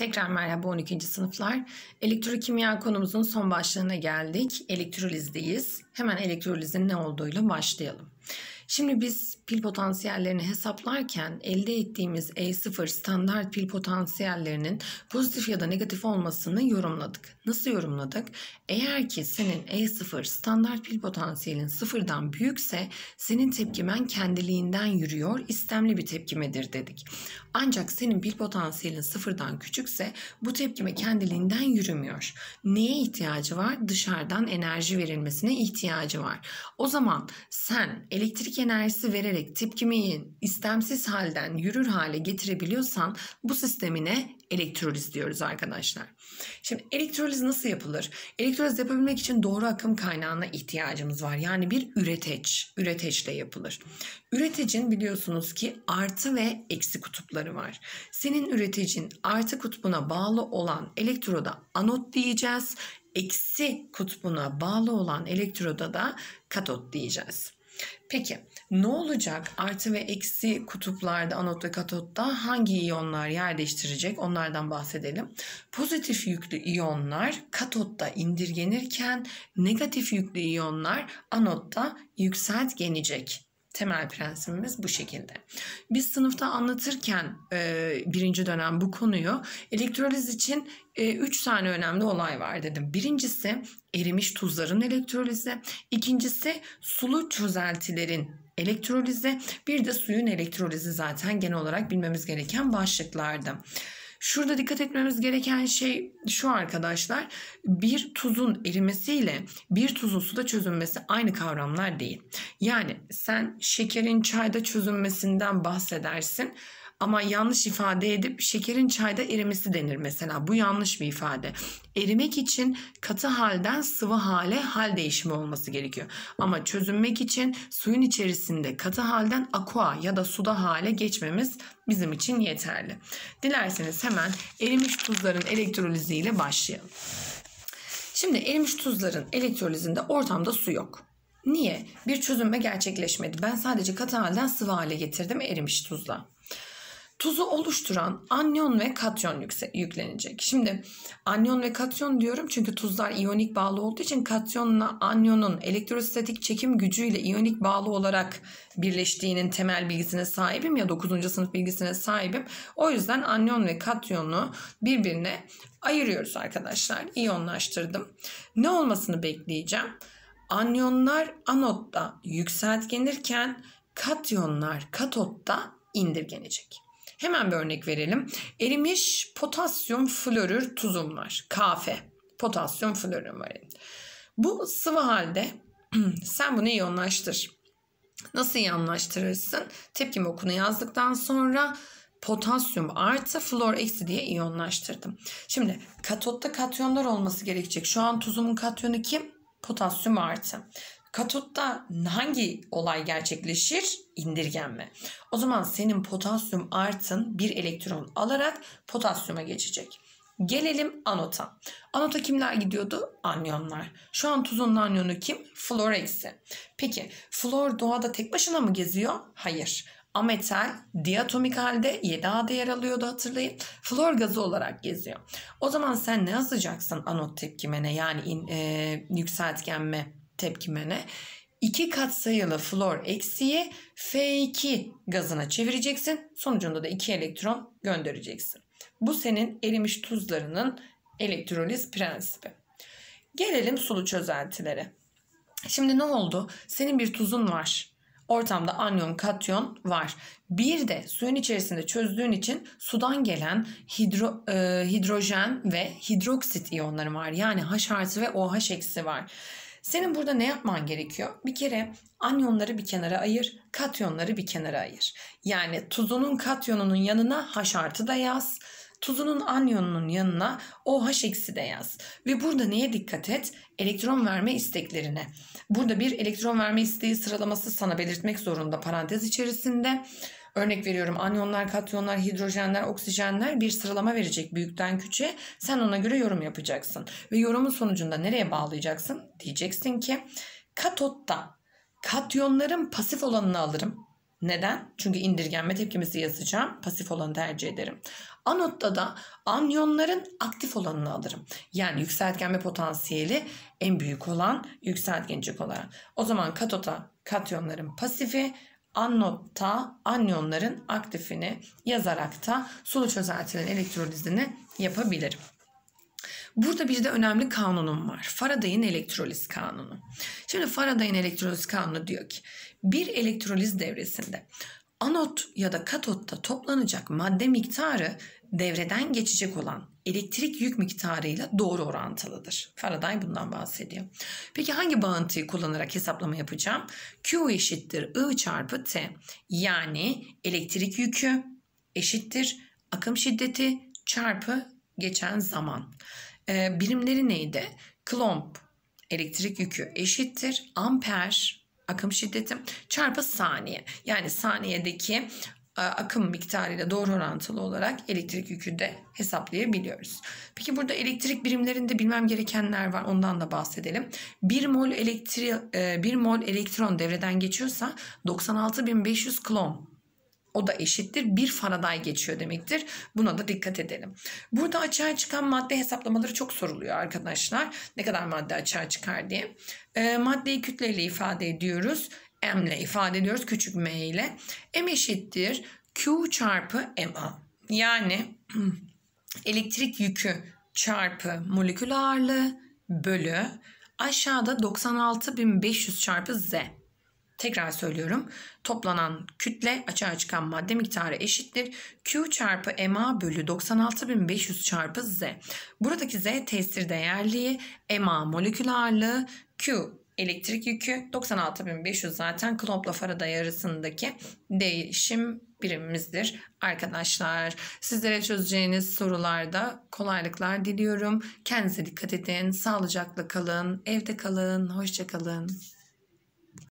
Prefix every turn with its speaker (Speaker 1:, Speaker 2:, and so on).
Speaker 1: Tekrar merhaba 12. sınıflar. Elektrokimya konumuzun son başlığına geldik. Elektrolizdeyiz. Hemen elektrolizin ne olduğuyla başlayalım. Şimdi biz pil potansiyellerini hesaplarken elde ettiğimiz E0 standart pil potansiyellerinin pozitif ya da negatif olmasını yorumladık. Nasıl yorumladık? Eğer ki senin E0 standart pil potansiyelin sıfırdan büyükse senin tepkimen kendiliğinden yürüyor, istemli bir tepkimedir dedik. Ancak senin pil potansiyelin sıfırdan küçükse bu tepkime kendiliğinden yürümüyor. Neye ihtiyacı var? Dışarıdan enerji verilmesine ihtiyacı var. O zaman sen elektrik enerjisi vererek tepkimeyi istemsiz halden yürür hale getirebiliyorsan bu sistemine elektroliz diyoruz arkadaşlar. Şimdi elektroliz nasıl yapılır? Elektroliz yapabilmek için doğru akım kaynağına ihtiyacımız var. Yani bir üreteç, üreteçle yapılır. Üretecin biliyorsunuz ki artı ve eksi kutupları var. Senin üretecin artı kutbuna bağlı olan elektroda anot diyeceğiz. Eksi kutbuna bağlı olan elektroda da katot diyeceğiz. Peki ne olacak? Artı ve eksi kutuplarda, anot ve katotta hangi iyonlar yerleştirecek? Onlardan bahsedelim. Pozitif yüklü iyonlar katotta indirgenirken negatif yüklü iyonlar anotta yükseltgenecek temel prensibimiz bu şekilde. Biz sınıfta anlatırken e, birinci dönem bu konuyu elektroliz için e, üç tane önemli olay var dedim. Birincisi erimiş tuzların elektrolizi, ikincisi sulu çözeltilerin elektrolizi, bir de suyun elektrolizi zaten genel olarak bilmemiz gereken başlıklardı. Şurada dikkat etmemiz gereken şey şu arkadaşlar. Bir tuzun erimesiyle bir tuzun suda çözünmesi aynı kavramlar değil. Yani sen şekerin çayda çözünmesinden bahsedersin ama yanlış ifade edip şekerin çayda erimesi denir mesela. Bu yanlış bir ifade. Erimek için katı halden sıvı hale hal değişimi olması gerekiyor. Ama çözünmek için suyun içerisinde katı halden aqua ya da suda hale geçmemiz bizim için yeterli. Dilerseniz hemen erimiş tuzların elektroliziyle başlayalım. Şimdi erimiş tuzların elektrolizinde ortamda su yok. Niye? Bir çözünme gerçekleşmedi. Ben sadece katı halden sıvı hale getirdim erimiş tuzla tuzu oluşturan anyon ve katyon yükse, yüklenecek. Şimdi anyon ve katyon diyorum çünkü tuzlar iyonik bağlı olduğu için katyonla anyonun elektrostatik çekim gücüyle iyonik bağlı olarak birleştiğinin temel bilgisine sahibim ya 9. sınıf bilgisine sahibim. O yüzden anyon ve katyonu birbirine ayırıyoruz arkadaşlar. İyonlaştırdım. Ne olmasını bekleyeceğim? Anyonlar anotta yükseltgenirken katyonlar katotta indirgenecek. Hemen bir örnek verelim. Erimiş potasyum florür tuzum var. Kafe. Potasyum florür var. Bu sıvı halde sen bunu iyonlaştır. Nasıl iyonlaştırırsın? Tepkim okunu yazdıktan sonra potasyum artı flor eksi diye iyonlaştırdım. Şimdi katotta katyonlar olması gerekecek. Şu an tuzumun katyonu kim? Potasyum artı. Katutta hangi olay gerçekleşir? İndirgenme. O zaman senin potasyum artın bir elektron alarak potasyuma geçecek. Gelelim anota. Anota kimler gidiyordu? Anyonlar. Şu an tuzun anyonu kim? Flor eksi. Peki flor doğada tek başına mı geziyor? Hayır. Ametal diatomik halde 7A'da yer alıyordu hatırlayın. Flor gazı olarak geziyor. O zaman sen ne yazacaksın anot tepkimene yani in, e, yükseltgenme tepkimene 2 sayılı flor eksiye F2 gazına çevireceksin. Sonucunda da 2 elektron göndereceksin. Bu senin erimiş tuzlarının elektroliz prensibi. Gelelim sulu çözeltilere. Şimdi ne oldu? Senin bir tuzun var. Ortamda anyon, katyon var. Bir de suyun içerisinde çözdüğün için sudan gelen hidro, e, hidrojen ve hidroksit iyonları var. Yani H artı ve OH eksi var. Senin burada ne yapman gerekiyor? Bir kere anyonları bir kenara ayır, katyonları bir kenara ayır. Yani tuzunun katyonunun yanına H artı da yaz. Tuzunun anyonunun yanına OH eksi de yaz. Ve burada neye dikkat et? Elektron verme isteklerine. Burada bir elektron verme isteği sıralaması sana belirtmek zorunda parantez içerisinde. Örnek veriyorum anyonlar, katyonlar, hidrojenler, oksijenler bir sıralama verecek büyükten küçüğe. Sen ona göre yorum yapacaksın. Ve yorumun sonucunda nereye bağlayacaksın? Diyeceksin ki katotta katyonların pasif olanını alırım. Neden? Çünkü indirgenme tepkimesi yazacağım. Pasif olanı tercih ederim. Anotta da anyonların aktif olanını alırım. Yani yükseltgenme potansiyeli en büyük olan yükseltgencik olarak. O zaman katota katyonların pasifi, Anotta anyonların aktifini yazarak da sulu çözeltilerin elektrolizini yapabilirim. Burada bir de önemli kanunum var. Faraday'ın elektroliz kanunu. Şimdi Faraday'ın elektroliz kanunu diyor ki bir elektroliz devresinde anot ya da katotta toplanacak madde miktarı devreden geçecek olan elektrik yük miktarıyla doğru orantılıdır. Faraday bundan bahsediyor. Peki hangi bağıntıyı kullanarak hesaplama yapacağım? Q eşittir I çarpı T. Yani elektrik yükü eşittir akım şiddeti çarpı geçen zaman. Ee, birimleri neydi? Klomp elektrik yükü eşittir amper akım şiddeti çarpı saniye. Yani saniyedeki e, akım miktarıyla doğru orantılı olarak elektrik yükü de hesaplayabiliyoruz. Peki burada elektrik birimlerinde bilmem gerekenler var ondan da bahsedelim. 1 mol, elektri, 1 e, mol elektron devreden geçiyorsa 96.500 klon o da eşittir. Bir faraday geçiyor demektir. Buna da dikkat edelim. Burada açığa çıkan madde hesaplamaları çok soruluyor arkadaşlar. Ne kadar madde açığa çıkar diye. E, maddeyi kütleyle ifade ediyoruz m ile ifade ediyoruz. Küçük m ile. M eşittir Q çarpı MA. Yani elektrik yükü çarpı molekül ağırlığı bölü aşağıda 96.500 çarpı Z. Tekrar söylüyorum. Toplanan kütle açığa çıkan madde miktarı eşittir. Q çarpı MA bölü 96.500 çarpı Z. Buradaki Z tesir değerliği MA molekül ağırlığı Q elektrik yükü 96.500 zaten Knopf'la Faraday arasındaki değişim birimimizdir arkadaşlar. Sizlere çözeceğiniz sorularda kolaylıklar diliyorum. Kendinize dikkat edin. Sağlıcakla kalın. Evde kalın. Hoşça kalın.